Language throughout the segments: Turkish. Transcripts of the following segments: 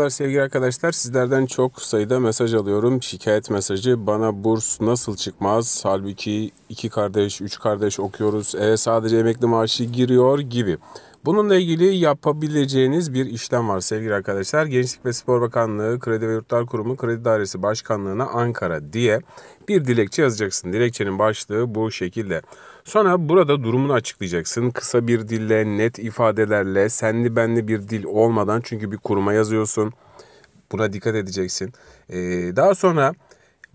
Merhabalar sevgili arkadaşlar. Sizlerden çok sayıda mesaj alıyorum. Şikayet mesajı bana burs nasıl çıkmaz? Halbuki iki kardeş, üç kardeş okuyoruz. E, sadece emekli maaşı giriyor gibi. Bununla ilgili yapabileceğiniz bir işlem var sevgili arkadaşlar. Gençlik ve Spor Bakanlığı Kredi ve Yurtlar Kurumu Kredi Dairesi Başkanlığı'na Ankara diye bir dilekçe yazacaksın. Dilekçenin başlığı bu şekilde. Sonra burada durumunu açıklayacaksın. Kısa bir dille, net ifadelerle, senli benli bir dil olmadan çünkü bir kuruma yazıyorsun. Buna dikkat edeceksin. Ee, daha sonra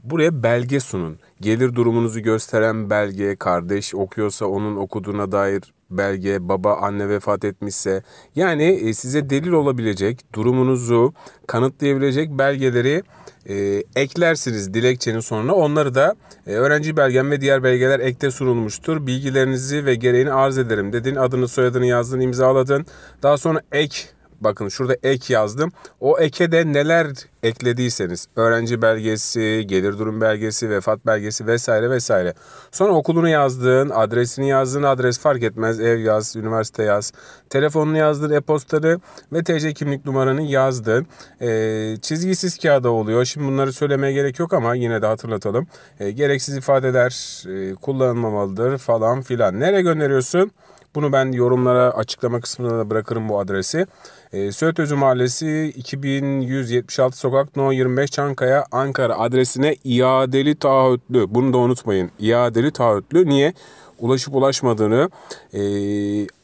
buraya belge sunun. Gelir durumunuzu gösteren belge, kardeş okuyorsa onun okuduğuna dair belge, baba, anne vefat etmişse yani e, size delil olabilecek, durumunuzu kanıtlayabilecek belgeleri e, eklersiniz dilekçenin sonuna. Onları da e, öğrenci belgem ve diğer belgeler ekte sunulmuştur. Bilgilerinizi ve gereğini arz ederim dedin. Adını, soyadını yazdın, imzaladın. Daha sonra ek Bakın şurada ek yazdım. O eke de neler eklediyseniz öğrenci belgesi, gelir durum belgesi, vefat belgesi vesaire vesaire. Sonra okulunu yazdığın, adresini yazdığın adres fark etmez. Ev yaz, üniversite yaz. Telefonunu yazdın, e-postaları ve TC kimlik numaranı yazdın. E, çizgisiz kağıda oluyor. Şimdi bunları söylemeye gerek yok ama yine de hatırlatalım. E, gereksiz ifadeler e, kullanılmamalıdır falan filan. Nereye gönderiyorsun? Bunu ben yorumlara açıklama kısmına da bırakırım bu adresi. E, ee, Söğütözü Mahallesi 2176 Sokak No 25 Çankaya Ankara adresine iadeli taahhütlü. Bunu da unutmayın. İadeli taahhütlü niye? Ulaşıp ulaşmadığını e,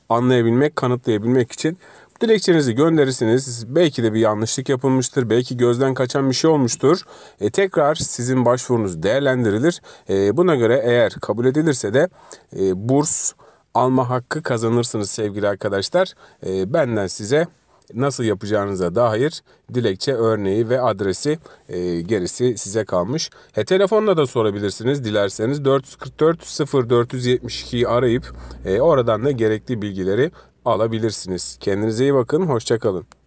anlayabilmek, kanıtlayabilmek için Dilekçenizi gönderirsiniz. Belki de bir yanlışlık yapılmıştır. Belki gözden kaçan bir şey olmuştur. E, tekrar sizin başvurunuz değerlendirilir. E, buna göre eğer kabul edilirse de e, burs alma hakkı kazanırsınız sevgili arkadaşlar. E, benden size nasıl yapacağınıza dair dilekçe örneği ve adresi e, gerisi size kalmış. He telefonla da sorabilirsiniz dilerseniz 444 0472'yi arayıp e, oradan da gerekli bilgileri alabilirsiniz. Kendinize iyi bakın, hoşçakalın.